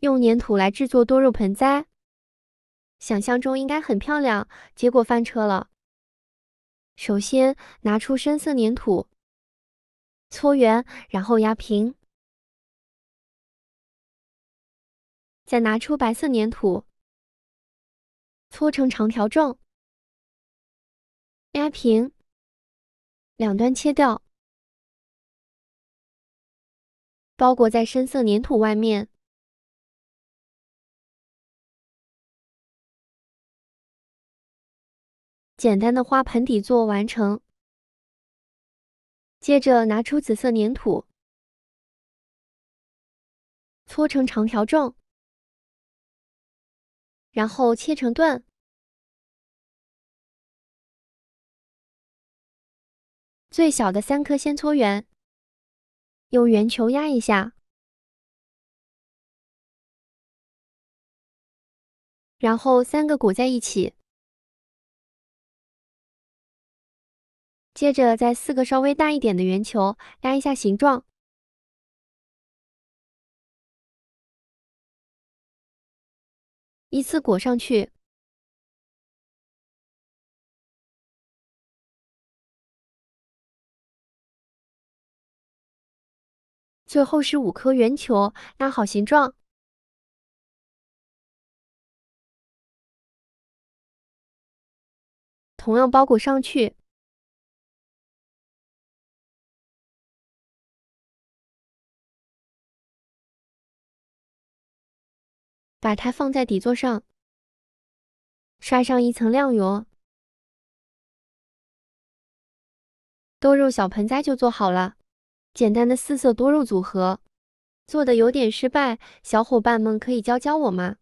用粘土来制作多肉盆栽，想象中应该很漂亮，结果翻车了。首先拿出深色粘土搓圆，然后压平，再拿出白色粘土搓成长条状，压平，两端切掉，包裹在深色粘土外面。简单的花盆底座完成。接着拿出紫色粘土，搓成长条状，然后切成段。最小的三颗先搓圆，用圆球压一下，然后三个裹在一起。接着，在四个稍微大一点的圆球，压一下形状，依次裹上去。最后是五颗圆球，压好形状，同样包裹上去。把它放在底座上，刷上一层亮油，多肉小盆栽就做好了。简单的四色多肉组合，做的有点失败，小伙伴们可以教教我吗？